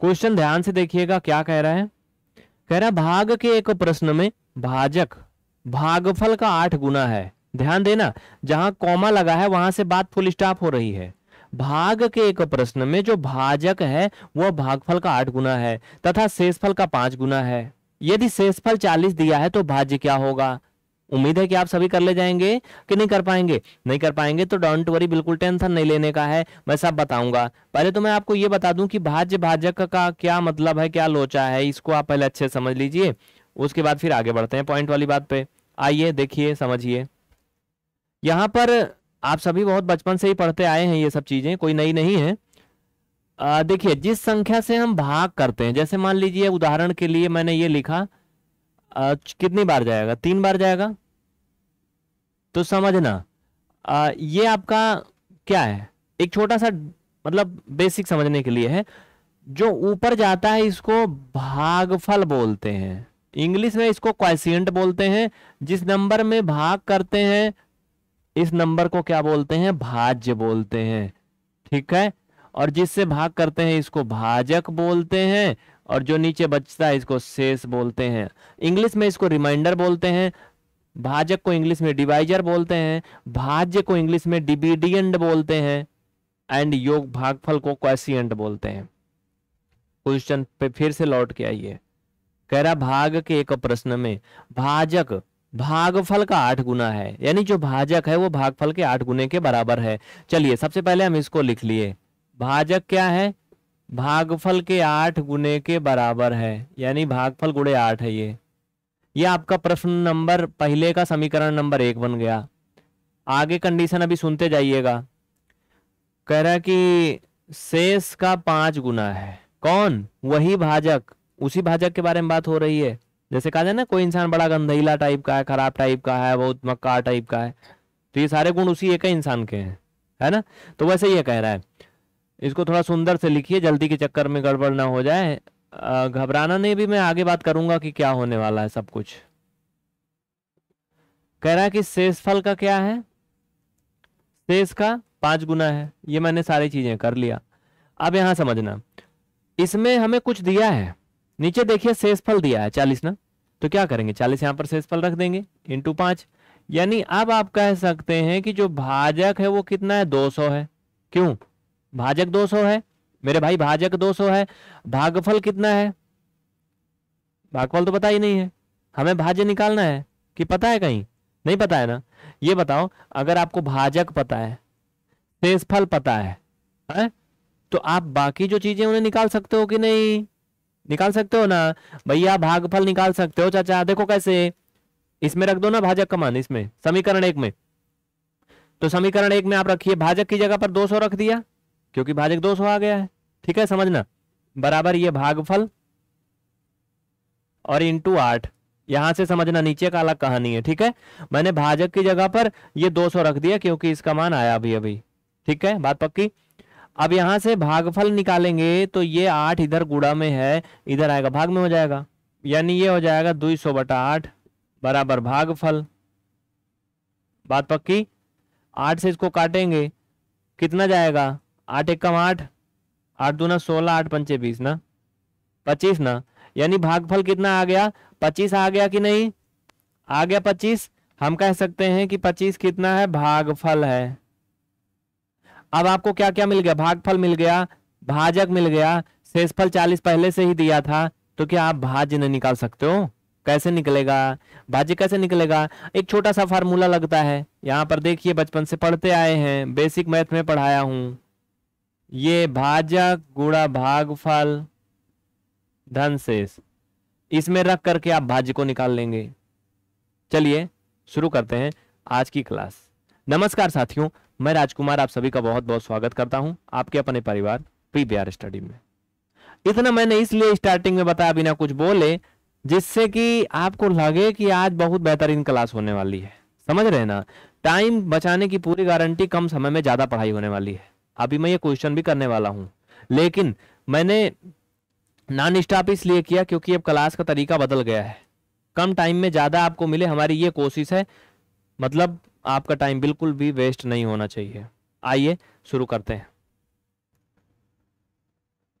Question ध्यान से देखिएगा क्या कह रहा है कह रहा भाग के एक प्रश्न में भाजक भागफल का आठ गुना है ध्यान देना जहां कॉमा लगा है वहां से बात फुल स्टॉप हो रही है भाग के एक प्रश्न में जो भाजक है वह भागफल का आठ गुना है तथा शेषफल का पांच गुना है यदि शेषफल चालीस दिया है तो भाज्य क्या होगा उम्मीद है कि आप सभी कर ले जाएंगे कि नहीं कर पाएंगे नहीं कर पाएंगे तो डोंट वरी बिल्कुल टेंशन नहीं लेने का है मैं सब बताऊंगा पहले तो मैं आपको ये बता दूं कि भाज्य भाजक का क्या मतलब है क्या लोचा है इसको आप पहले अच्छे समझ लीजिए उसके बाद फिर आगे बढ़ते हैं पॉइंट वाली बात पे आइए देखिए समझिए यहाँ पर आप सभी बहुत बचपन से ही पढ़ते आए हैं ये सब चीजें कोई नई नहीं है देखिए जिस संख्या से हम भाग करते हैं जैसे मान लीजिए उदाहरण के लिए मैंने ये लिखा कितनी बार जाएगा तीन बार जाएगा तो समझना आ, ये आपका क्या है एक छोटा सा मतलब बेसिक समझने के लिए है जो ऊपर जाता है इसको भागफल बोलते हैं इंग्लिश में इसको क्वासियंट बोलते हैं जिस नंबर में भाग करते हैं इस नंबर को क्या बोलते हैं भाज्य बोलते हैं ठीक है और जिससे भाग करते हैं इसको भाजक बोलते हैं और जो नीचे बचता है इसको शेष बोलते हैं इंग्लिश में इसको रिमाइंडर बोलते हैं भाजक को इंग्लिश में डिवाइजर बोलते हैं भाज्य को इंग्लिश में डिबीडियंट बोलते हैं एंड योग भागफल को क्वेश्चन बोलते हैं क्वेश्चन पे फिर से लौट के आइए कह रहा भाग के एक प्रश्न में भाजक भागफल का आठ गुना है यानी जो भाजक है वो भागफल के आठ गुने के बराबर है चलिए सबसे पहले हम इसको लिख लिए भाजक क्या है भागफल के आठ गुने के बराबर है यानी भागफल गुणे आठ है ये ये आपका प्रश्न नंबर पहले का समीकरण नंबर एक बन गया आगे कंडीशन अभी सुनते जाइएगा कह रहा कि शेष का पांच गुना है कौन वही भाजक उसी भाजक के बारे में बात हो रही है जैसे कहा जाए ना कोई इंसान बड़ा गंधेला टाइप का है खराब टाइप का है बहुत मक्का टाइप का है तो ये सारे गुण उसी एक इंसान के हैं है ना तो वैसे ये कह रहा है इसको थोड़ा सुंदर से लिखिए जल्दी के चक्कर में गड़बड़ ना हो जाए घबराना नहीं भी मैं आगे बात करूंगा कि क्या होने वाला है सब कुछ कह रहा है कि शेष फल का क्या है शेष का पांच गुना है ये मैंने सारी चीजें कर लिया अब यहां समझना इसमें हमें कुछ दिया है नीचे देखिए शेष फल दिया है चालीस ना तो क्या करेंगे चालीस यहां पर शेष फल रख देंगे इंटू पांच यानी अब आप कह सकते हैं कि जो भाजक है वो कितना है दो सौ है क्यों भाजक 200 है मेरे भाई भाजक 200 है भागफल कितना है भागफल तो पता ही नहीं है हमें भाज्य निकालना है कि पता है कहीं नहीं पता है ना ये बताओ अगर आपको भाजक पता है शेषफल पता है, है? तो आप बाकी जो चीजें उन्हें निकाल सकते हो कि नहीं निकाल सकते हो ना भैया भागफल निकाल सकते हो चाचा देखो कैसे इसमें रख दो ना भाजक का मान इसमें समीकरण एक में तो समीकरण एक में आप रखिए भाजक की जगह पर 200 रख दिया क्योंकि भाजक दो आ गया है ठीक है समझना बराबर ये भागफल और इंटू आठ यहां से समझना नीचे का अलग कहानी है ठीक है मैंने भाजक की जगह पर ये 200 रख दिया क्योंकि इसका मान आया अभी अभी ठीक है बात पक्की अब यहां से भागफल निकालेंगे तो ये आठ इधर गुड़ा में है इधर आएगा भाग में हो जाएगा यानी ये हो जाएगा दुई सौ बटा आठ बराबर भागफल बात पक्की आठ से इसको काटेंगे कितना जाएगा आठ एक कम आठ आठ दूना सोलह आठ पंचे बीस ना पच्चीस ना यानी भागफल कितना आ गया पच्चीस आ गया कि नहीं आ गया पच्चीस हम कह सकते हैं कि पच्चीस कितना है भागफल है अब आपको क्या क्या मिल गया भागफल मिल गया भाजक मिल गया शेषफल चालीस पहले से ही दिया था तो क्या आप भाज्य नहीं निकाल सकते हो कैसे निकलेगा भाज्य कैसे निकलेगा एक छोटा सा फार्मूला लगता है यहाँ पर देखिए बचपन से पढ़ते आए हैं बेसिक मैथ में पढ़ाया हूं ये भाजक गुड़ा भागफल धन शेष इसमें रख करके आप भाज्य को निकाल लेंगे चलिए शुरू करते हैं आज की क्लास नमस्कार साथियों मैं राजकुमार आप सभी का बहुत बहुत स्वागत करता हूं आपके अपने परिवार प्री बिहार स्टडी में इतना मैंने इसलिए स्टार्टिंग में बताया बिना कुछ बोले जिससे कि आपको लगे कि आज बहुत बेहतरीन क्लास होने वाली है समझ रहे ना टाइम बचाने की पूरी गारंटी कम समय में ज्यादा पढ़ाई होने वाली है अभी मैं ये क्वेश्चन भी करने वाला हूं लेकिन मैंने नॉन स्टॉप इसलिए किया क्योंकि अब क्लास का तरीका बदल गया है कम टाइम में ज़्यादा आपको मिले हमारी ये कोशिश है मतलब आपका टाइम बिल्कुल भी वेस्ट नहीं होना चाहिए आइए शुरू करते हैं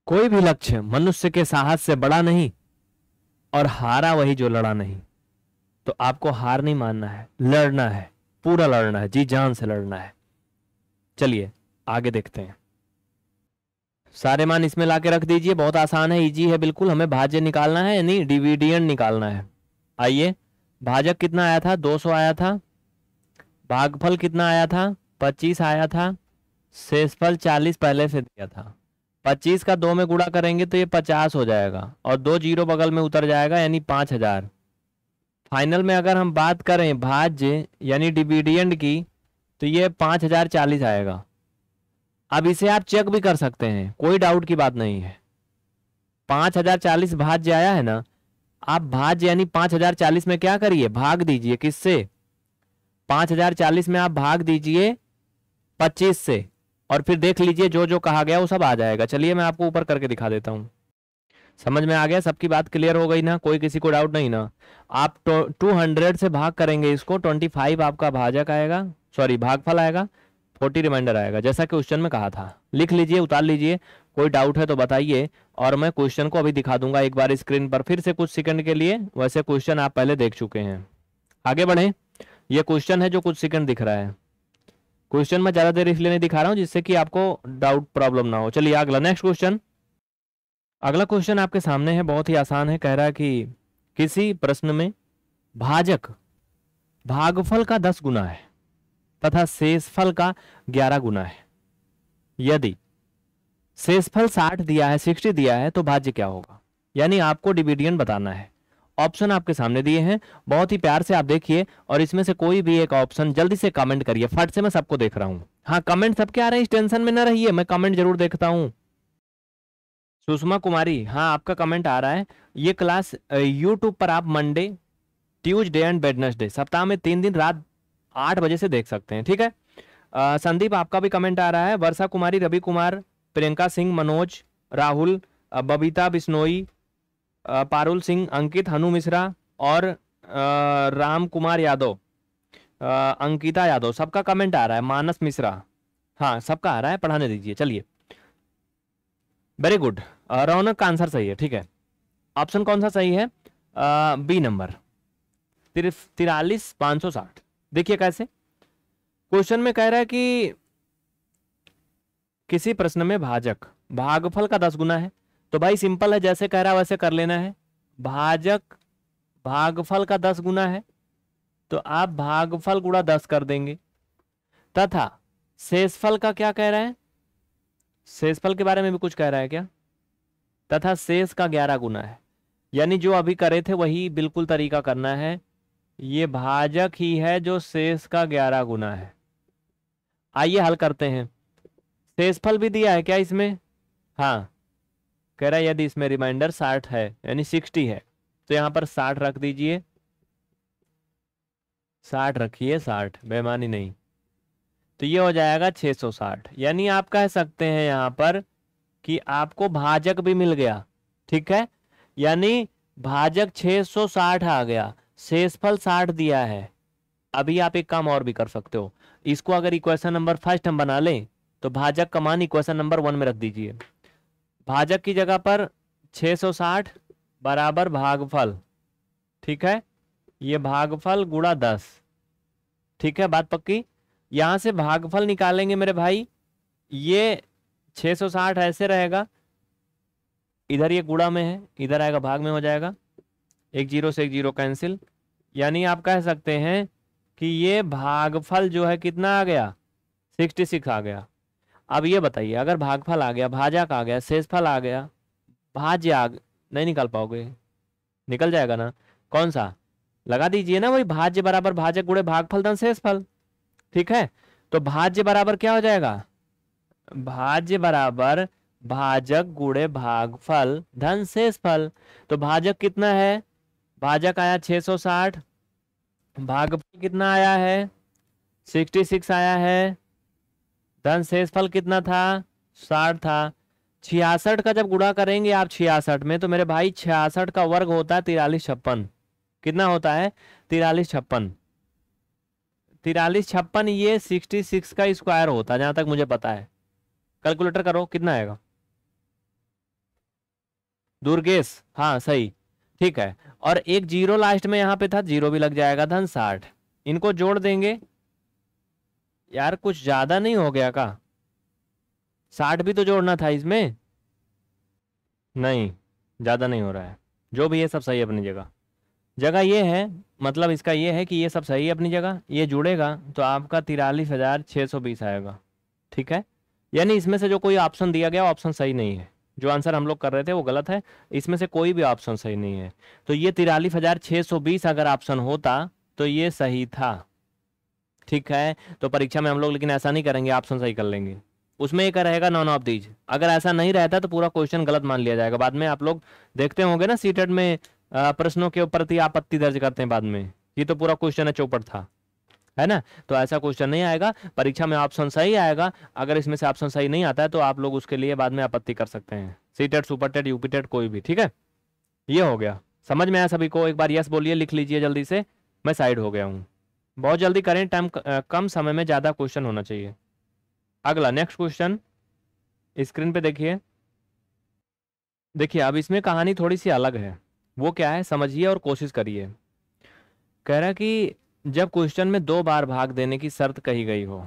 कोई भी लक्ष्य मनुष्य के साहस से बड़ा नहीं और हारा वही जो लड़ा नहीं तो आपको हार नहीं मानना है लड़ना है पूरा लड़ना है जी जान से लड़ना है चलिए आगे देखते हैं सारे मान इसमें लाके रख दीजिए बहुत आसान है इजी है बिल्कुल हमें भाज्य निकालना है यानी डिविडियन निकालना है आइए भाजक कितना आया था 200 आया था भागफल कितना आया था 25 आया था शेषफल 40 पहले से दिया था 25 का दो में गुड़ा करेंगे तो ये 50 हो जाएगा और दो जीरो बगल में उतर जाएगा यानी पाँच हजार फाइनल में अगर हम बात करें भाज्य यानी डिविडियंट की तो ये पाँच हजार चालीस आएगा अब इसे आप चेक भी कर सकते हैं कोई डाउट की बात नहीं है पांच हजार चालीस भाज्य आया है ना आप भाज्य यानी पांच हजार चालीस में क्या करिए भाग दीजिए किससे पांच हजार चालीस में आप भाग दीजिए पच्चीस से और फिर देख लीजिए जो जो कहा गया वो सब आ जाएगा चलिए मैं आपको ऊपर करके दिखा देता हूँ समझ में आ गया सबकी बात क्लियर हो गई ना कोई किसी को डाउट नहीं ना आप टू हंड्रेड से भाग करेंगे इसको ट्वेंटी फाइव आपका भाजक आएगा सॉरी भागफल आएगा फोर्टी रिमाइंडर आएगा जैसा कि क्वेश्चन में कहा था लिख लीजिए उतार लीजिए कोई डाउट है तो बताइए और मैं क्वेश्चन को अभी दिखा दूंगा एक बार स्क्रीन पर फिर से कुछ सेकंड के लिए वैसे क्वेश्चन आप पहले देख चुके हैं आगे बढ़े ये क्वेश्चन है जो कुछ सेकंड दिख रहा है क्वेश्चन में ज्यादा देर इसलिए नहीं दिखा रहा हूं जिससे कि आपको डाउट प्रॉब्लम ना हो चलिए अगला नेक्स्ट क्वेश्चन अगला क्वेश्चन आपके सामने है बहुत ही आसान है कह रहा है कि किसी प्रश्न में भाजक भागफल का दस गुना है तथा शेषफल का ग्यारह गुना है यदि शेषफल साठ दिया है सिक्सटी दिया है तो भाज्य क्या होगा यानी आपको डिविडियन बताना है ऑप्शन आपके सामने दिए हैं बहुत ही प्यार से आप देखिए और इसमें से कोई भी एक ऑप्शन जल्दी से कमेंट करिए फट से मैं सबको देख रहा हूं हाँ कमेंट सबके आ रहे हैं इस टेंशन में ना रहिए मैं कमेंट जरूर देखता हूँ सुषमा कुमारी हाँ आपका कमेंट आ रहा है ये क्लास यूट्यूब पर आप मंडे ट्यूजडे एंड वेडनेसडे सप्ताह में तीन दिन रात आठ बजे से देख सकते हैं ठीक है संदीप आपका भी कमेंट आ रहा है वर्षा कुमारी रवि कुमार प्रियंका सिंह मनोज राहुल बबीता बिश्नोई पारुल सिंह अंकित हनु मिश्रा और राम कुमार यादव अंकिता यादव सबका कमेंट आ रहा है मानस मिश्रा हाँ सबका आ रहा है पढ़ाने दीजिए चलिए वेरी गुड रौनक का आंसर सही है ठीक है ऑप्शन कौन सा सही है बी नंबर तिरालीस पाँच सौ साठ देखिए कैसे क्वेश्चन में कह रहा है कि किसी प्रश्न में भाजक भागफल का दस गुना है तो भाई सिंपल है जैसे कह रहा है वैसे कर लेना है भाजक भागफल का दस गुना है तो आप भागफल गुणा दस कर देंगे तथा शेषफल का क्या कह रहा है शेषफल के बारे में भी कुछ कह रहा है क्या तथा शेष का ग्यारह गुना है यानी जो अभी करे थे वही बिल्कुल तरीका करना है ये भाजक ही है जो शेष का ग्यारह गुना है आइए हल करते हैं शेषफल भी दिया है क्या इसमें हाँ कह रहा है यदि इसमें रिमाइंडर साठ है यानी सिक्सटी है तो यहां पर साठ रख दीजिए साठ रखिए साठ बेमानी नहीं तो ये हो जाएगा छह सौ साठ यानी आप कह सकते हैं यहां पर कि आपको भाजक भी मिल गया ठीक है यानी भाजक 660 आ गया शेषफल साठ दिया है अभी आप एक काम और भी कर सकते हो इसको अगर इक्वेशन नंबर फर्स्ट हम बना लें तो भाजक का मान इक्वेशन नंबर वन में रख दीजिए भाजक की जगह पर 660 बराबर भागफल ठीक है ये भागफल गुड़ा दस ठीक है बात पक्की यहां से भागफल निकालेंगे मेरे भाई ये 660 ऐसे रहेगा इधर ये गुड़ा में है इधर आएगा भाग में हो जाएगा एक जीरो से एक जीरो कैंसिल यानी आप कह सकते हैं कि ये भागफल जो है कितना आ गया सिक्सटी सिक्स आ गया अब ये बताइए अगर भागफल आ गया भाजक आ गया शेषफल आ गया भाज्य आ नहीं निकल पाओगे निकल जाएगा ना कौन सा लगा दीजिए ना वही भाज्य बराबर भाजक गुड़े भागफल धन शेषफल ठीक है तो भाज्य बराबर क्या हो जाएगा भाज्य बराबर भाजक गुड़े भागफल धन फल तो भाजक कितना है भाजक आया 660 भागफल कितना आया है 66 आया है धन शेषफल कितना था 60 था छियासठ का जब गुणा करेंगे आप छियासठ में तो मेरे भाई छियासठ का वर्ग होता है तिरालीस छप्पन कितना होता है तिरालीस छप्पन तिरालीस छप्पन ये सिक्सटी सिक्स का स्क्वायर होता है जहां तक मुझे पता है कैलकुलेटर करो कितना आएगा दुर्गेश हाँ सही ठीक है और एक जीरो लास्ट में यहां पे था जीरो भी लग जाएगा धन साठ इनको जोड़ देंगे यार कुछ ज़्यादा नहीं हो गया का साठ भी तो जोड़ना था इसमें नहीं ज़्यादा नहीं हो रहा है जो भी ये सब सही अपनी जगह जगह ये है मतलब इसका ये है कि ये सब सही है अपनी जगह ये जुड़ेगा तो आपका तिरालीस हज़ार छः सौ बीस आएगा ठीक है यानी इसमें से जो कोई ऑप्शन दिया गया ऑप्शन सही नहीं है जो आंसर हम लोग कर रहे थे वो गलत है इसमें से कोई भी ऑप्शन सही नहीं है तो ये तिरालीस हजार छह सौ बीस अगर ऑप्शन होता तो ये सही था ठीक है तो परीक्षा में हम लोग लेकिन ऐसा नहीं करेंगे ऑप्शन सही कर लेंगे उसमें एक रहेगा नॉन ऑफ दीज अगर ऐसा नहीं रहता तो पूरा क्वेश्चन गलत मान लिया जाएगा बाद में आप लोग देखते होंगे ना सीटेड में प्रश्नों के प्रति आपत्ति दर्ज करते हैं बाद में ये तो पूरा क्वेश्चन है चौपट था है ना तो ऐसा क्वेश्चन नहीं आएगा परीक्षा में ऑप्शन सही आएगा अगर इसमें से ऑप्शन सही नहीं आता है तो आप लोग उसके लिए बाद में आपत्ति कर सकते हैं C TET super TET UP TET कोई भी ठीक है ये हो गया समझ में आया सभी को एक बार यस बोलिए लिख लीजिए जल्दी से मैं साइड हो गया हूँ बहुत जल्दी करें टाइम कम समय में ज़्यादा क्वेश्चन होना चाहिए अगला नेक्स्ट क्वेश्चन स्क्रीन पे देखिए देखिए अब इसमें कहानी थोड़ी सी अलग है वो क्या है समझिए और कोशिश करिए कह रहा कि जब क्वेश्चन में दो बार भाग देने की शर्त कही गई हो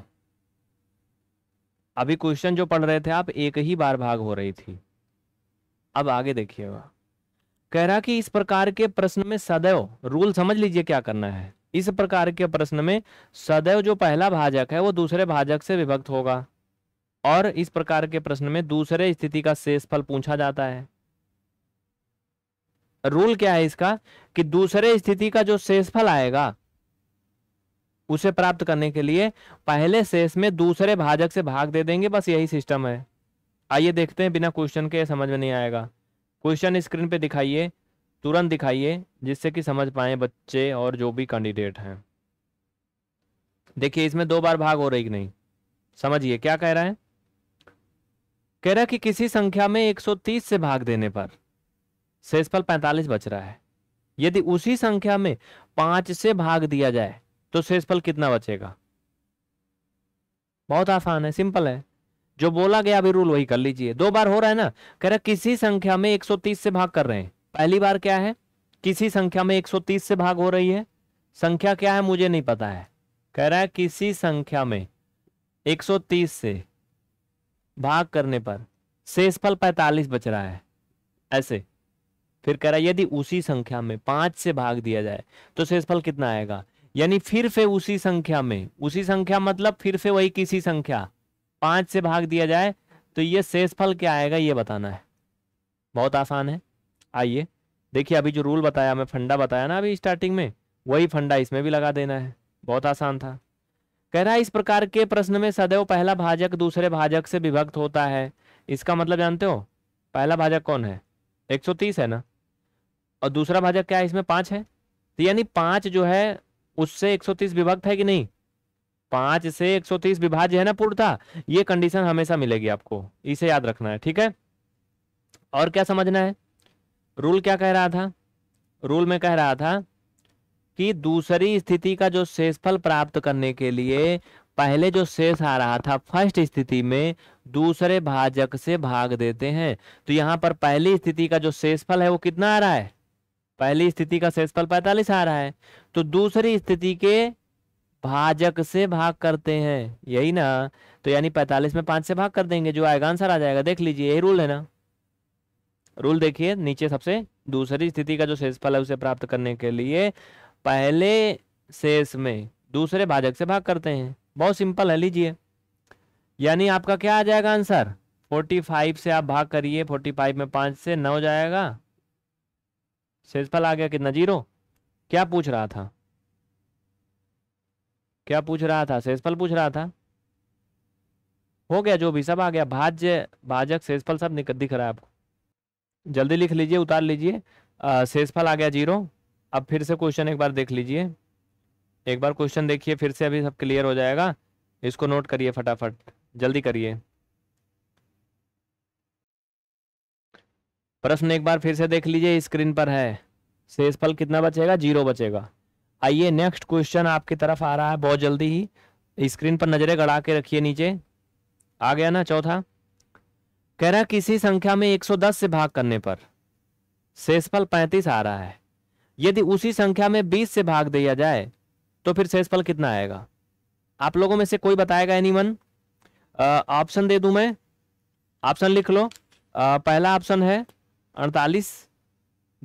अभी क्वेश्चन जो पढ़ रहे थे आप एक ही बार भाग हो रही थी अब आगे देखिएगा कह रहा कि इस प्रकार के प्रश्न में सदैव रूल समझ लीजिए क्या करना है इस प्रकार के प्रश्न में सदैव जो पहला भाजक है वो दूसरे भाजक से विभक्त होगा और इस प्रकार के प्रश्न में दूसरे स्थिति का शेषफल पूछा जाता है रूल क्या है इसका कि दूसरे स्थिति का जो शेषफल आएगा उसे प्राप्त करने के लिए पहले शेष में दूसरे भाजक से भाग दे देंगे बस यही सिस्टम है आइए देखते हैं बिना क्वेश्चन के समझ में नहीं आएगा क्वेश्चन स्क्रीन पे दिखाइए तुरंत दिखाइए जिससे कि समझ पाए बच्चे और जो भी कैंडिडेट हैं देखिए इसमें दो बार भाग हो रही कि नहीं समझिए क्या कह रहा है कह रहा है कि किसी संख्या में 130 से भाग देने पर शेषफल 45 बच रहा है यदि उसी संख्या में पांच से भाग दिया जाए तो शेषफल कितना बचेगा बहुत आसान है सिंपल है जो बोला गया अभी रूल वही कर लीजिए दो बार हो रहा है ना कह रहा किसी संख्या में 130 से भाग कर रहे हैं पहली बार क्या है किसी संख्या में 130 से भाग हो रही है संख्या क्या है मुझे नहीं पता है कह रहा है किसी संख्या में 130 से भाग करने पर शेषफल 45 बच रहा है ऐसे फिर कह रहा है यदि उसी संख्या में पांच से भाग दिया जाए तो शेषफल कितना आएगा यानी फिर से उसी संख्या में उसी संख्या मतलब फिर से वही किसी संख्या पांच से भाग दिया जाए तो ये शेषफल क्या आएगा ये बताना है बहुत आसान है आइए देखिए अभी जो रूल बताया मैं फंडा बताया ना अभी स्टार्टिंग में वही फंडा इसमें भी लगा देना है बहुत आसान था कह रहा है इस प्रकार के प्रश्न में सदैव पहला भाजक दूसरे भाजक से विभक्त होता है इसका मतलब जानते हो पहला भाजक कौन है 130 है ना और दूसरा भाजक क्या है इसमें पांच है तो यानी पांच जो है उससे 130 विभक्त है कि नहीं पांच से 130 विभाज्य है ना पूर्णता ये कंडीशन हमेशा मिलेगी आपको इसे याद रखना है ठीक है और क्या समझना है रूल क्या कह रहा था रूल में कह रहा था कि दूसरी स्थिति का जो शेषफल प्राप्त करने के लिए पहले जो शेष आ रहा था फर्स्ट स्थिति में दूसरे भाजक से भाग देते हैं तो यहां पर पहली स्थिति का जो शेषफल है वो कितना आ रहा है पहली स्थिति का शेषफल पैतालीस आ रहा है तो दूसरी स्थिति के भाजक से भाग करते हैं यही ना तो यानी पैतालीस में पांच से भाग कर देंगे जो आएगा आंसर आ जाएगा देख लीजिए यही रूल है ना रूल देखिए नीचे सबसे दूसरी स्थिति का जो शेषफल है उसे प्राप्त करने के लिए पहले शेष में दूसरे भाजक से भाग करते हैं बहुत सिंपल है लीजिए यानी आपका क्या आ जाएगा आंसर 45 से आप भाग करिए 45 में पांच से नौ जाएगा सेजफल आ गया कितना जीरो क्या पूछ रहा था क्या पूछ रहा था सेजफल पूछ रहा था हो गया जो भी सब आ गया भाज्य भाजक सेजफल सब निकल दिख रहा है आपको जल्दी लिख लीजिए उतार लीजिए सेजफल आ गया जीरो अब फिर से क्वेश्चन एक बार देख लीजिए एक बार क्वेश्चन देखिए फिर से अभी सब क्लियर हो जाएगा इसको नोट करिए फटाफट जल्दी करिए प्रश्न एक बार फिर से देख लीजिए स्क्रीन पर है शेषफल कितना बचेगा जीरो बचेगा आइए नेक्स्ट क्वेश्चन आपकी तरफ आ रहा है बहुत जल्दी ही स्क्रीन पर नजरें गड़ा के रखिए नीचे आ गया ना चौथा कह रहा किसी संख्या में 110 से भाग करने पर शेषफल 35 आ रहा है यदि उसी संख्या में 20 से भाग दिया जाए तो फिर शेषफल कितना आएगा आप लोगों में से कोई बताएगा एनी वन ऑप्शन दे दू मैं ऑप्शन लिख लो आ, पहला ऑप्शन है अड़तालीस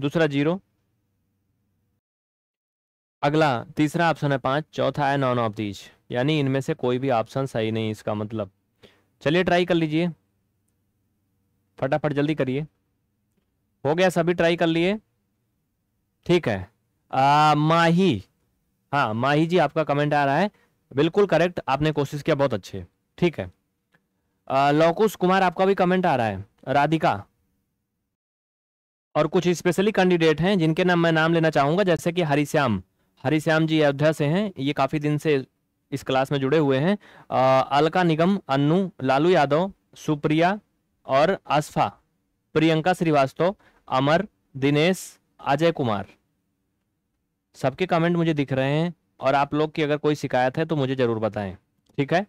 दूसरा जीरो अगला तीसरा ऑप्शन है पांच चौथा है नॉन ऑफ दीज यानी इनमें से कोई भी ऑप्शन सही नहीं इसका मतलब चलिए ट्राई कर लीजिए फटाफट जल्दी करिए हो गया सभी ट्राई कर लिए ठीक है आ, माही हाँ माही जी आपका कमेंट आ रहा है बिल्कुल करेक्ट आपने कोशिश किया बहुत अच्छे ठीक है लौकुश कुमार आपका भी कमेंट आ रहा है राधिका और कुछ स्पेशली कैंडिडेट हैं जिनके नाम मैं नाम लेना चाहूंगा जैसे कि हरिश्याम हरिश्याम जी अयोध्या से हैं ये काफ़ी दिन से इस क्लास में जुड़े हुए हैं अलका निगम अन्नू लालू यादव सुप्रिया और आसफा प्रियंका श्रीवास्तव अमर दिनेश अजय कुमार सबके कमेंट मुझे दिख रहे हैं और आप लोग की अगर कोई शिकायत है तो मुझे ज़रूर बताएं ठीक है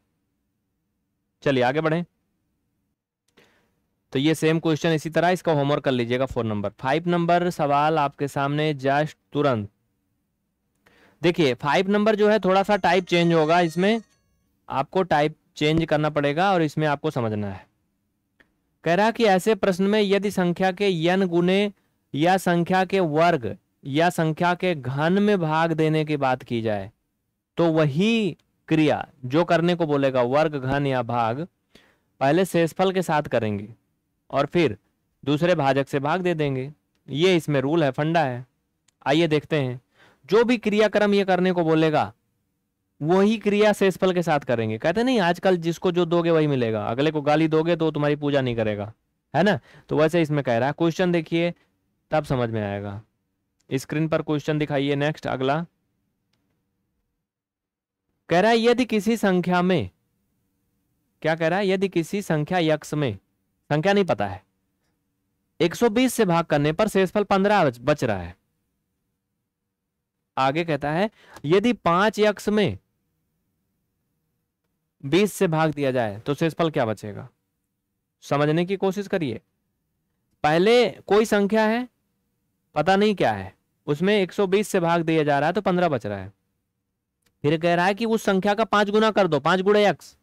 चलिए आगे बढ़ें तो ये सेम क्वेश्चन इसी तरह इसका होमवर्क कर लीजिएगा फोन नंबर फाइव नंबर सवाल आपके सामने जस्ट तुरंत देखिए फाइव नंबर जो है थोड़ा सा टाइप चेंज होगा इसमें आपको टाइप चेंज करना पड़ेगा और इसमें आपको समझना है कह रहा कि ऐसे प्रश्न में यदि संख्या के यन गुने या संख्या के वर्ग या संख्या के घन में भाग देने की बात की जाए तो वही क्रिया जो करने को बोलेगा वर्ग घन या भाग पहले शेषफल के साथ करेंगे और फिर दूसरे भाजक से भाग दे देंगे ये इसमें रूल है फंडा है आइए देखते हैं जो भी क्रियाक्रम ये करने को बोलेगा वही क्रिया शेषफल के साथ करेंगे कहते नहीं आजकल जिसको जो दोगे वही मिलेगा अगले को गाली दोगे तो तुम्हारी पूजा नहीं करेगा है ना तो वैसे इसमें कह रहा है क्वेश्चन देखिए तब समझ में आएगा स्क्रीन पर क्वेश्चन दिखाइए नेक्स्ट अगला कह रहा है यदि किसी संख्या में क्या कह रहा है यदि किसी संख्या यक्ष में संख्या नहीं पता है 120 से भाग करने पर शेषफल 15 बच रहा है आगे कहता है यदि पांच यक्ष में 20 से भाग दिया जाए तो शेषफल क्या बचेगा समझने की कोशिश करिए पहले कोई संख्या है पता नहीं क्या है उसमें 120 से भाग दिया जा रहा है तो 15 बच रहा है फिर कह रहा है कि उस संख्या का पांच गुना कर दो पांच गुड़े एक्स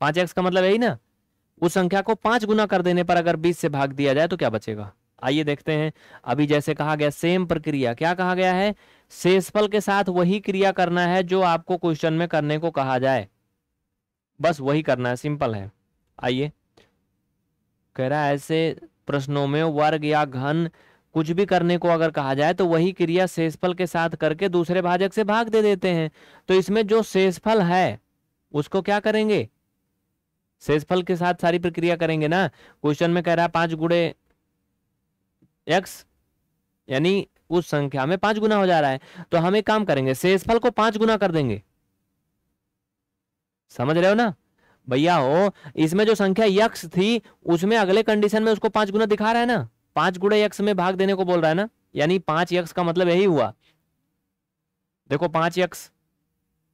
पांच एक्स का मतलब यही ना उस संख्या को पांच गुना कर देने पर अगर बीस से भाग दिया जाए तो क्या बचेगा आइए देखते हैं अभी जैसे कहा गया सेम प्रक्रिया क्या कहा गया है शेषफल के साथ वही क्रिया करना है जो आपको क्वेश्चन में करने को कहा जाए बस वही करना है सिंपल है आइए कह रहा है ऐसे प्रश्नों में वर्ग या घन कुछ भी करने को अगर कहा जाए तो वही क्रिया शेषफल के साथ करके दूसरे भाजक से भाग दे देते हैं तो इसमें जो शेषफल है उसको क्या करेंगे शेषफल के साथ सारी प्रक्रिया करेंगे ना क्वेश्चन में कह रहा है पांच गुड़े एक्स यानी उस संख्या में पांच गुना हो जा रहा है तो हम एक काम करेंगे शेषफल को पांच गुना कर देंगे समझ रहे हो ना भैया हो इसमें जो संख्या यक्ष थी उसमें अगले कंडीशन में उसको पांच गुना दिखा रहा है ना पांच गुड़े यक्ष में भाग देने को बोल रहा है ना यानी पांच यक्ष का मतलब यही हुआ देखो पांच यक्ष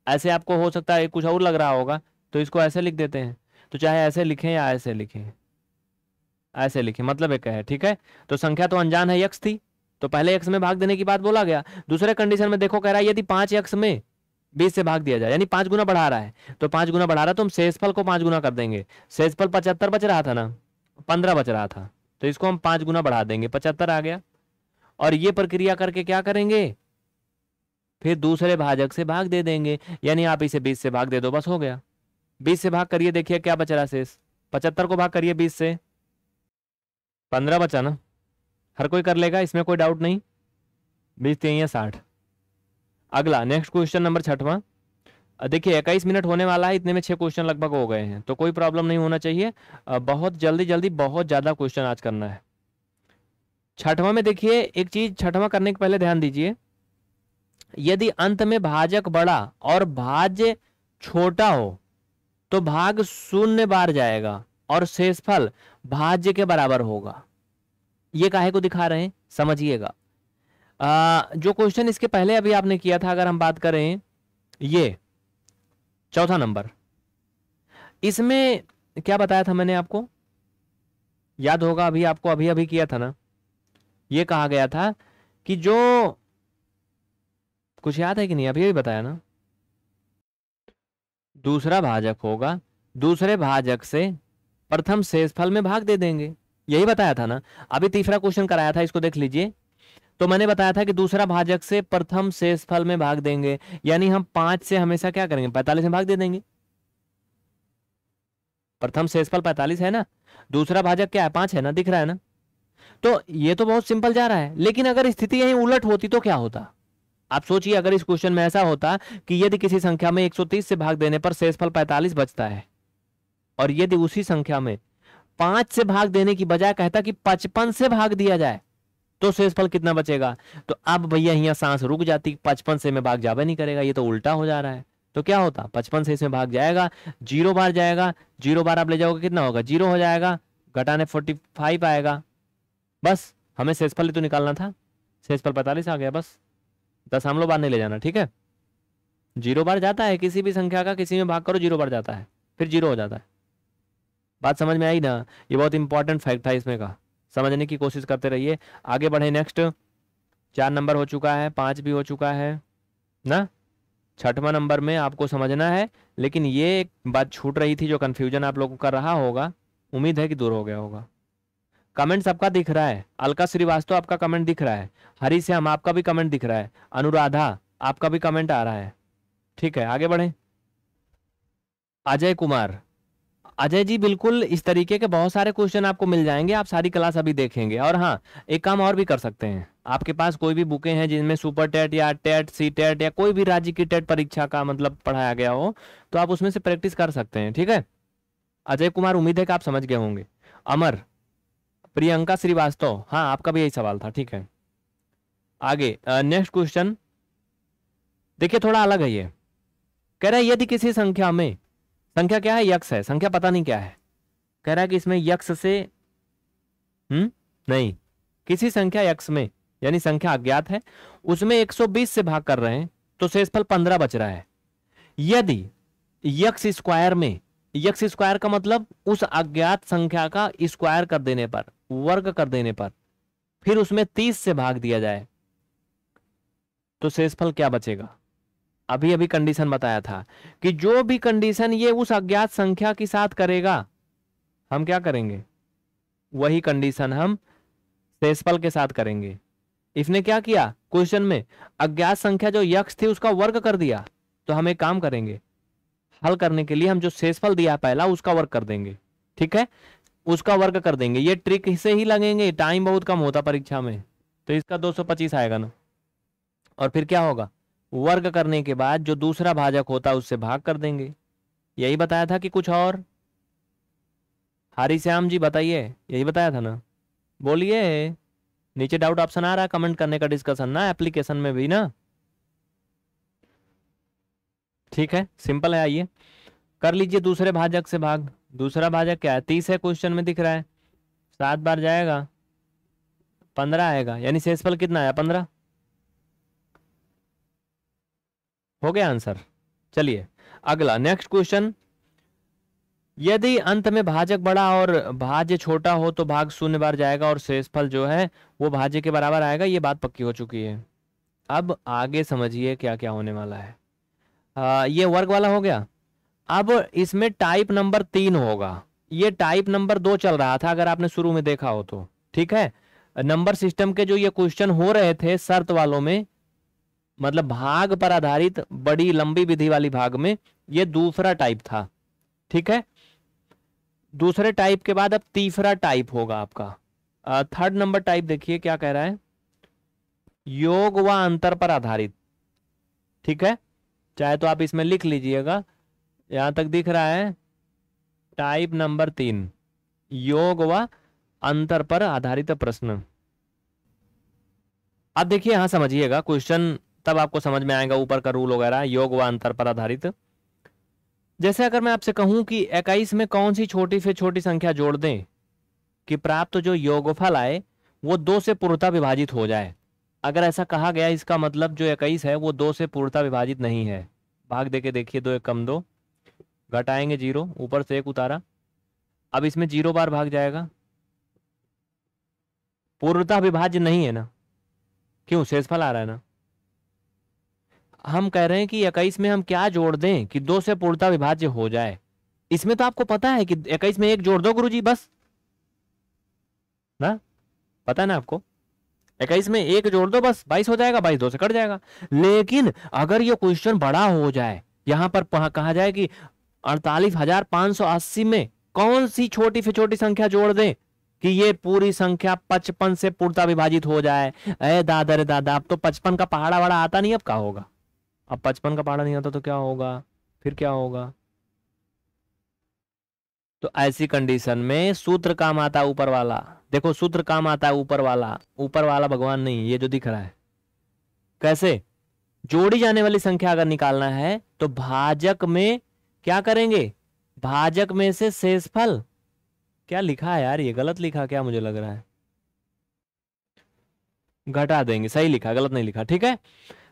ऐसे आपको हो सकता है कुछ और लग रहा होगा तो इसको ऐसे लिख देते हैं तो चाहे ऐसे लिखें या ऐसे लिखें ऐसे लिखें मतलब एक है ठीक है तो संख्या तो अनजान है यक्स थी तो पहले यक्स में भाग देने की बात बोला गया दूसरे कंडीशन में देखो कह रहा है यदि पांच यक्स में बीस से भाग दिया जाए यानी पांच गुना बढ़ा रहा है तो पांच गुना बढ़ा रहा है तो हम शेषफल को पांच गुना कर देंगे शेषफल पचहत्तर बच रहा था ना पंद्रह बच रहा था तो इसको हम पांच गुना बढ़ा देंगे पचहत्तर आ गया और ये प्रक्रिया करके क्या करेंगे फिर दूसरे भाजक से भाग दे देंगे यानी आप इसे बीस से भाग दे दो बस हो गया बीस से भाग करिए देखिए क्या बच रहा शेष पचहत्तर को भाग करिए बीस से पंद्रह बचा ना हर कोई कर लेगा इसमें कोई डाउट नहीं बीस तीन या साठ अगला नेक्स्ट क्वेश्चन नंबर छठवा देखिए इक्कीस मिनट होने वाला है इतने में छह क्वेश्चन लगभग हो गए हैं तो कोई प्रॉब्लम नहीं होना चाहिए बहुत जल्दी जल्दी बहुत ज़्यादा क्वेश्चन आज करना है छठवा में देखिए एक चीज़ छठवा करने के पहले ध्यान दीजिए यदि अंत में भाजक बड़ा और भाज्य छोटा हो तो भाग शून्य बार जाएगा और शेषफल भाज्य के बराबर होगा ये काहे को दिखा रहे हैं समझिएगा जो क्वेश्चन इसके पहले अभी आपने किया था अगर हम बात करें ये चौथा नंबर इसमें क्या बताया था मैंने आपको याद होगा अभी आपको अभी अभी किया था ना ये कहा गया था कि जो कुछ याद है कि नहीं अभी अभी बताया ना दूसरा भाजक होगा दूसरे भाजक से प्रथम शेषफल में भाग दे देंगे यही बताया था ना अभी तीसरा क्वेश्चन कराया था इसको देख लीजिए तो मैंने बताया था कि दूसरा भाजक से प्रथम शेषफल में भाग देंगे यानी हम पांच से हमेशा क्या करेंगे पैंतालीस में भाग दे देंगे प्रथम शेषफल पैंतालीस है ना दूसरा भाजक क्या है पांच है ना दिख रहा है ना तो ये तो बहुत सिंपल जा रहा है लेकिन अगर स्थिति यही उलट होती तो क्या होता आप सोचिए अगर इस क्वेश्चन में ऐसा होता कि यदि किसी संख्या में 130 से भाग देने पर शेषफल 45 बचता है और यदि उसी संख्या में पांच से भाग देने की बजाय कहता कि पचपन से भाग दिया जाए तो शेषफल कितना बचेगा तो अब भैया यहां सांस रुक जाती पचपन से में भाग जावे नहीं करेगा ये तो उल्टा हो जा रहा है तो क्या होता पचपन से इसमें भाग जाएगा जीरो बार जाएगा जीरो बार आप ले जाओगे कितना होगा जीरो हो जाएगा घटाने फोर्टी फाइव आएगा बस हमें शेषफल ही तो निकालना था शेषफल पैतालीस आ गया बस दस हम लोग बार नहीं ले जाना ठीक है जीरो बार जाता है किसी भी संख्या का किसी में भाग करो जीरो बार जाता है फिर जीरो हो जाता है बात समझ में आई ना ये बहुत इंपॉर्टेंट फैक्ट था इसमें का समझने की कोशिश करते रहिए आगे बढ़े नेक्स्ट चार नंबर हो चुका है पांच भी हो चुका है ना छठवा नंबर में आपको समझना है लेकिन ये एक बात छूट रही थी जो कन्फ्यूजन आप लोगों का रहा होगा उम्मीद है कि दूर हो गया होगा कमेंट सबका दिख रहा है अलका श्रीवास्तव आपका कमेंट दिख रहा है हरी श्याम आपका भी कमेंट दिख रहा है अनुराधा आपका भी कमेंट आ रहा है ठीक है आगे बढ़े अजय कुमार अजय जी बिल्कुल इस तरीके के बहुत सारे क्वेश्चन आपको मिल जाएंगे आप सारी क्लास अभी देखेंगे और हाँ एक काम और भी कर सकते हैं आपके पास कोई भी बुकें हैं जिनमें सुपर टेट या टेट सी टेट या कोई भी राज्य की टेट परीक्षा का मतलब पढ़ाया गया हो तो आप उसमें से प्रैक्टिस कर सकते हैं ठीक है अजय कुमार उम्मीद है कि आप समझ गए होंगे अमर प्रियंका श्रीवास्तव हाँ आपका भी यही सवाल था ठीक है आगे नेक्स्ट क्वेश्चन देखिए थोड़ा अलग है ये कह रहा है यदि किसी संख्या में संख्या क्या है यक्ष है संख्या पता नहीं क्या है कह रहा है कि इसमें यक्ष से हम्म नहीं किसी संख्या यक्ष में यानी संख्या अज्ञात है उसमें 120 से भाग कर रहे हैं तो शेषफल 15 बच रहा है यदि यक्ष स्क्वायर में यक्स स्क्वायर का मतलब उस अज्ञात संख्या का स्क्वायर कर देने पर वर्ग कर देने पर फिर उसमें तीस से भाग दिया जाए तो शेषफल क्या बचेगा अभी अभी कंडीशन बताया था कि जो भी कंडीशन ये उस अज्ञात संख्या के साथ करेगा हम क्या करेंगे वही कंडीशन हम शेषफल के साथ करेंगे इसने क्या किया क्वेश्चन में अज्ञात संख्या जो यक्ष थी उसका वर्ग कर दिया तो हम एक काम करेंगे हल करने के लिए हम जो शेषफल दिया पहला उसका वर्ग कर देंगे ठीक है उसका वर्क कर देंगे ये ट्रिक से ही लगेंगे टाइम बहुत कम होता परीक्षा में तो इसका 225 आएगा ना और फिर क्या होगा वर्ग करने के बाद जो दूसरा भाजक होता है उससे भाग कर देंगे यही बताया था कि कुछ और हरी श्याम जी बताइए यही बताया था ना बोलिए नीचे डाउट ऑप्शन आ रहा है कमेंट करने का डिस्कशन ना एप्लीकेशन में भी ना ठीक है सिंपल है आइए कर लीजिए दूसरे भाजक से भाग दूसरा भाजक क्या है तीस है क्वेश्चन में दिख रहा है सात बार जाएगा पंद्रह आएगा यानी शेषफल कितना आया पंद्रह हो गया आंसर चलिए अगला नेक्स्ट क्वेश्चन यदि अंत में भाजक बड़ा और भाज्य छोटा हो तो भाग शून्य बार जाएगा और शेषफल जो है वो भाज्य के बराबर आएगा ये बात पक्की हो चुकी है अब आगे समझिए क्या क्या होने वाला है आ, ये वर्ग वाला हो गया अब इसमें टाइप नंबर तीन होगा ये टाइप नंबर दो चल रहा था अगर आपने शुरू में देखा हो तो ठीक है नंबर सिस्टम के जो ये क्वेश्चन हो रहे थे शर्त वालों में मतलब भाग पर आधारित बड़ी लंबी विधि वाली भाग में ये दूसरा टाइप था ठीक है दूसरे टाइप के बाद अब तीसरा टाइप होगा आपका थर्ड नंबर टाइप देखिए क्या कह रहा है योग व अंतर पर आधारित ठीक है चाहे तो आप इसमें लिख लीजिएगा यहां तक दिख रहा है टाइप नंबर तीन योग व अंतर पर आधारित प्रश्न अब देखिए यहां समझिएगा क्वेश्चन तब आपको समझ में आएगा ऊपर का रूल वगैरह योग व अंतर पर आधारित जैसे अगर मैं आपसे कहूं कि इक्कीस में कौन सी छोटी से छोटी संख्या जोड़ दें कि प्राप्त जो योगफल आए वो दो से पूर्णता विभाजित हो जाए अगर ऐसा कहा गया इसका मतलब जो इक्कीस है वो दो से पूर्णता विभाजित नहीं है भाग दे के देखिए दो एक कम दो घटाएंगे जीरो ऊपर से एक उतारा अब इसमें जीरो बार भाग जाएगा पूर्णता विभाज्य नहीं है ना क्यों शेषफल आ रहा है ना हम कह रहे हैं कि इक्कीस में हम क्या जोड़ दें कि दो से पूर्णता विभाज्य हो जाए इसमें तो आपको पता है कि इक्कीस में एक जोड़ दो गुरुजी बस ना पता है ना आपको इक्कीस में एक जोड़ दो बस बाईस हो जाएगा बाईस दो से कट जाएगा लेकिन अगर ये क्वेश्चन बड़ा हो जाए यहां पर कहा जाए कि अड़तालीस हजार पांच सौ अस्सी में कौन सी छोटी से छोटी संख्या जोड़ दें कि ये पूरी संख्या पचपन से पूर्ता विभाजित हो जाए अरे दादा रे दादा अब तो पचपन का पहाड़ा वाड़ा आता नहीं अब क्या होगा अब पचपन का पहाड़ा नहीं आता तो क्या होगा फिर क्या होगा तो ऐसी कंडीशन में सूत्र काम आता ऊपर वाला देखो सूत्र काम आता है ऊपर वाला ऊपर वाला भगवान नहीं ये जो दिख रहा है कैसे जोड़ी जाने वाली संख्या अगर निकालना है तो भाजक में क्या करेंगे भाजक में से शेषफल क्या लिखा है यार ये गलत लिखा क्या मुझे लग रहा है घटा देंगे सही लिखा गलत नहीं लिखा ठीक है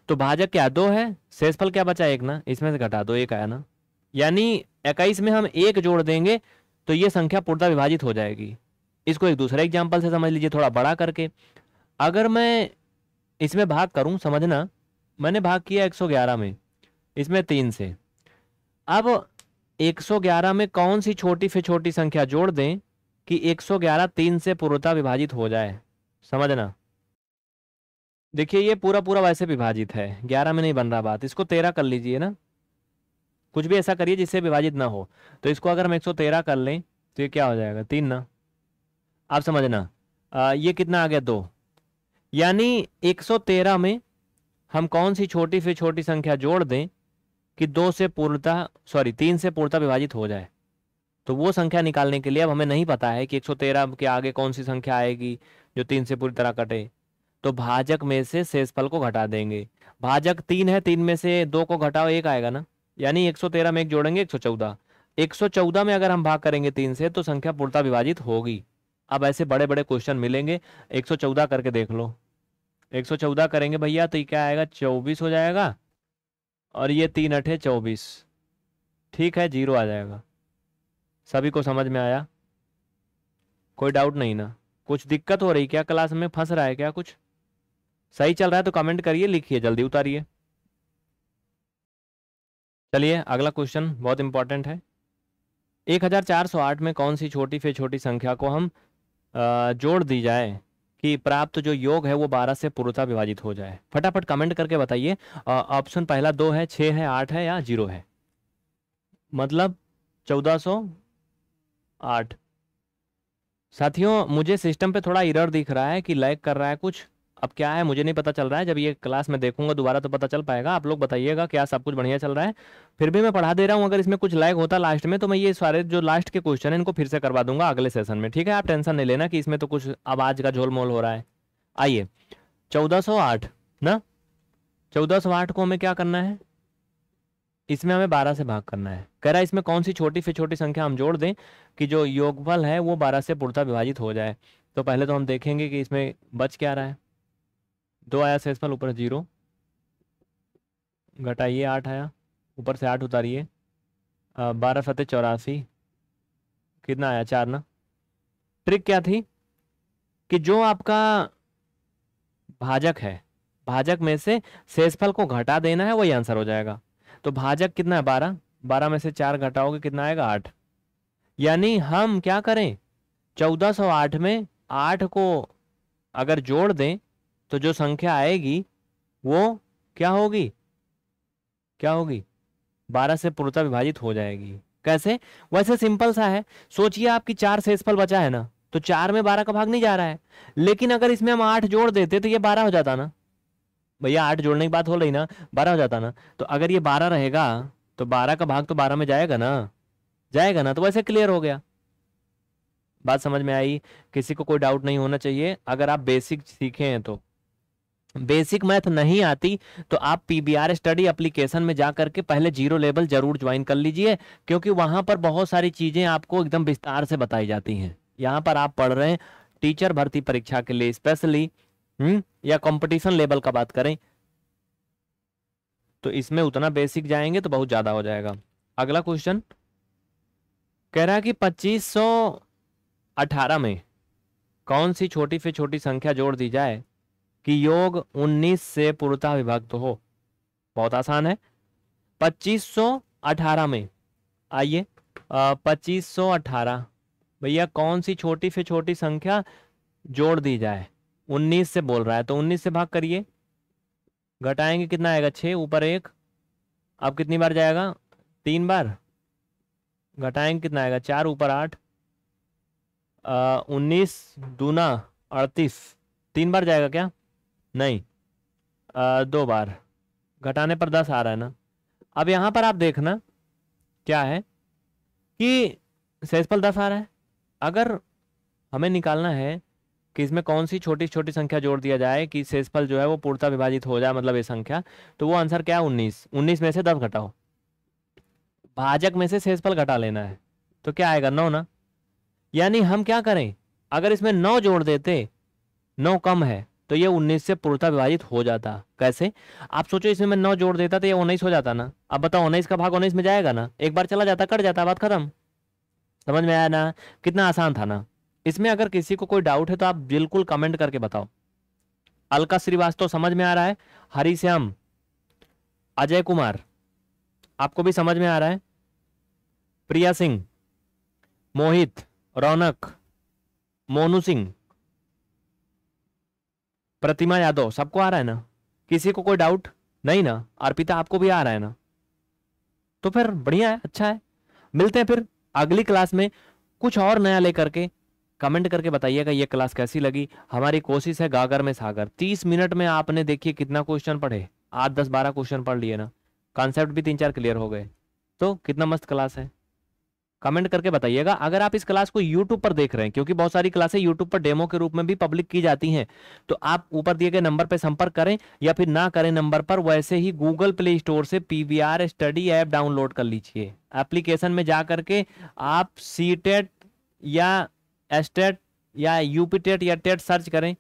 तो भाजक क्या दो है शेषफल क्या बचा एक ना इसमें से घटा दो एक आया ना यानी इक्कीस में हम एक जोड़ देंगे तो ये संख्या पूर्णता विभाजित हो जाएगी इसको एक दूसरे एग्जाम्पल से समझ लीजिए थोड़ा बड़ा करके अगर मैं इसमें भाग करूं समझना मैंने भाग किया 111 में इसमें तीन से अब 111 में कौन सी छोटी से छोटी संख्या जोड़ दें कि 111 तीन से पूर्वता विभाजित हो जाए समझना देखिए ये पूरा पूरा वैसे विभाजित है 11 में नहीं बन रहा बात इसको 13 कर लीजिए ना कुछ भी ऐसा करिए जिससे विभाजित ना हो तो इसको अगर हम 113 कर लें तो ये क्या हो जाएगा तीन ना आप समझना आ, ये कितना आ गया दो यानी 113 में हम कौन सी छोटी से छोटी संख्या जोड़ दें कि दो से पूर्णता सॉरी तीन से पूर्णता विभाजित हो जाए तो वो संख्या निकालने के लिए अब हमें नहीं पता है कि 113 के आगे कौन सी संख्या आएगी जो तीन से पूरी तरह कटे तो भाजक में से शेषफल को घटा देंगे भाजक तीन है तीन में से दो को घटाओ एक आएगा ना यानी 113 में एक जोड़ेंगे 114 114 में अगर हम भाग करेंगे तीन से तो संख्या पूर्णता विभाजित होगी अब ऐसे बड़े बड़े क्वेश्चन मिलेंगे 114 करके देख लो 114 करेंगे भैया तो क्या आएगा चौबीस हो जाएगा और ये तीन अठे चौबीस ठीक है जीरो आ जाएगा सभी को समझ में आया कोई डाउट नहीं ना कुछ दिक्कत हो रही क्या क्लास में फंस रहा है क्या कुछ सही चल रहा है तो कमेंट करिए लिखिए जल्दी उतारिए चलिए अगला क्वेश्चन बहुत इंपॉर्टेंट है 1408 में कौन सी छोटी से छोटी संख्या को हम जोड़ दी जाए कि प्राप्त जो योग है वो बारह से पूर्णता विभाजित हो जाए फटाफट कमेंट करके बताइए ऑप्शन पहला दो है छ है आठ है या जीरो है मतलब चौदह सो आठ साथियों मुझे सिस्टम पे थोड़ा इरर दिख रहा है कि लैग कर रहा है कुछ अब क्या है मुझे नहीं पता चल रहा है जब ये क्लास में देखूंगा दोबारा तो पता चल पाएगा आप लोग बताइएगा क्या सब कुछ बढ़िया चल रहा है फिर भी मैं पढ़ा दे रहा हूँ अगर इसमें कुछ लाइक होता लास्ट में तो मैं ये सारे जो लास्ट के क्वेश्चन है इनको फिर से करवा दूंगा अगले सेशन में ठीक है आप टेंशन नहीं लेना कि इसमें तो कुछ आवाज का झोलमोल हो रहा है आइए चौदह ना चौदह को हमें क्या करना है इसमें हमें बारह से भाग करना है कह रहा है इसमें कौन सी छोटी फिर छोटी संख्या हम जोड़ दें कि जो योगफल है वो बारह से पूर्ता विभाजित हो जाए तो पहले तो हम देखेंगे कि इसमें बच क्या रहा है दो आया सेसफल ऊपर जीरो घटाइए आठ आया ऊपर से आठ उतारिए बारह सत्य चौरासी कितना आया चार ना ट्रिक क्या थी कि जो आपका भाजक है भाजक में से शेषफल को घटा देना है वही आंसर हो जाएगा तो भाजक कितना है बारह बारह में से चार घटाओगे कितना आएगा आठ यानी हम क्या करें चौदह सौ आठ में आठ को अगर जोड़ दें तो जो संख्या आएगी वो क्या होगी क्या होगी बारह से पूर्णता विभाजित हो जाएगी कैसे वैसे सिंपल सा है सोचिए आपकी चार शेषफल बचा है ना तो चार में बारह का भाग नहीं जा रहा है लेकिन अगर इसमें हम आठ जोड़ देते तो ये बारह हो जाता ना भैया आठ जोड़ने की बात हो रही ना बारह हो जाता ना तो अगर ये बारह रहेगा तो बारह का भाग तो बारह में जाएगा ना जाएगा ना तो वैसे क्लियर हो गया बात समझ में आई किसी को कोई डाउट नहीं होना चाहिए अगर आप बेसिक सीखे हैं तो बेसिक मैथ नहीं आती तो आप पीबीआर स्टडी एप्लीकेशन में जा करके पहले जीरो लेवल जरूर ज्वाइन कर लीजिए क्योंकि वहां पर बहुत सारी चीजें आपको एकदम विस्तार से बताई जाती हैं यहाँ पर आप पढ़ रहे हैं टीचर भर्ती परीक्षा के लिए स्पेशली हम्म या कंपटीशन लेवल का बात करें तो इसमें उतना बेसिक जाएंगे तो बहुत ज्यादा हो जाएगा अगला क्वेश्चन कह रहा है कि पच्चीस में कौन सी छोटी से छोटी संख्या जोड़ दी जाए कि योग 19 से पूर्णता विभक्त तो हो बहुत आसान है 2518 में आइए पच्चीस सौ अठारह भैया कौन सी छोटी से छोटी संख्या जोड़ दी जाए 19 से बोल रहा है तो 19 से भाग करिए घटाएंगे कितना आएगा छ ऊपर एक अब कितनी बार जाएगा तीन बार घटाएंगे कितना आएगा चार ऊपर आठ उन्नीस दूना अड़तीस तीन बार जाएगा क्या नहीं आ, दो बार घटाने पर दस आ रहा है ना अब यहां पर आप देखना क्या है कि सेसफल दस आ रहा है अगर हमें निकालना है कि इसमें कौन सी छोटी छोटी संख्या जोड़ दिया जाए कि सेसफल जो है वो पूर्णता विभाजित हो जाए मतलब ये संख्या तो वो आंसर क्या है उन्नीस उन्नीस में से दस घटाओ भाजक में से सेसफल घटा लेना है तो क्या आएगा नौ ना यानी हम क्या करें अगर इसमें नौ जोड़ देते नौ कम है तो ये उन्नीस से पूर्णता विभाजित हो जाता कैसे आप सोचो इसमें मैं नौ जोड़ देता तो ये उन्नीस हो जाता ना अब बताओ उन्नीस का भाग उन्नीस में जाएगा ना एक बार चला जाता कट जाता बात खत्म समझ में आया ना कितना आसान था ना इसमें अगर किसी को कोई डाउट है तो आप बिल्कुल कमेंट करके बताओ अलका श्रीवास्तव समझ में आ रहा है हरिश्याम अजय कुमार आपको भी समझ में आ रहा है प्रिया सिंह मोहित रौनक मोनू सिंह प्रतिमा यादव सबको आ रहा है ना किसी को कोई डाउट नहीं ना अर्पिता आपको भी आ रहा है ना तो फिर बढ़िया है अच्छा है मिलते हैं फिर अगली क्लास में कुछ और नया लेकर के कमेंट करके बताइएगा ये क्लास कैसी लगी हमारी कोशिश है गागर में सागर तीस मिनट में आपने देखिए कितना क्वेश्चन पढ़े आठ दस बारह क्वेश्चन पढ़ लिए ना कॉन्सेप्ट भी तीन चार क्लियर हो गए तो कितना मस्त क्लास है कमेंट करके बताइएगा अगर आप इस क्लास को यूट्यूब पर देख रहे हैं क्योंकि बहुत सारी क्लासे यूट्यूब पर डेमो के रूप में भी पब्लिक की जाती हैं तो आप ऊपर दिए गए नंबर पर संपर्क करें या फिर ना करें नंबर पर वैसे ही गूगल प्ले स्टोर से आर स्टडी ऐप डाउनलोड कर लीजिए एप्लीकेशन में जा करके आप सी टेट e या एसटेट e या यूपी टेट e या टेट सर्च करें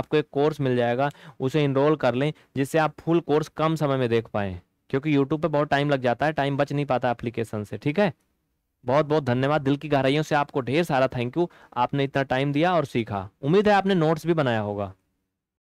आपको एक कोर्स मिल जाएगा उसे इनरोल कर लें जिससे आप फुल कोर्स कम समय में देख पाए क्योंकि यूट्यूब पर बहुत टाइम लग जाता है टाइम बच नहीं पाता एप्लीकेशन से ठीक है बहुत बहुत धन्यवाद दिल की गहराइयों से आपको ढेर सारा थैंक यू आपने इतना टाइम दिया और सीखा उम्मीद है आपने नोट्स भी बनाया होगा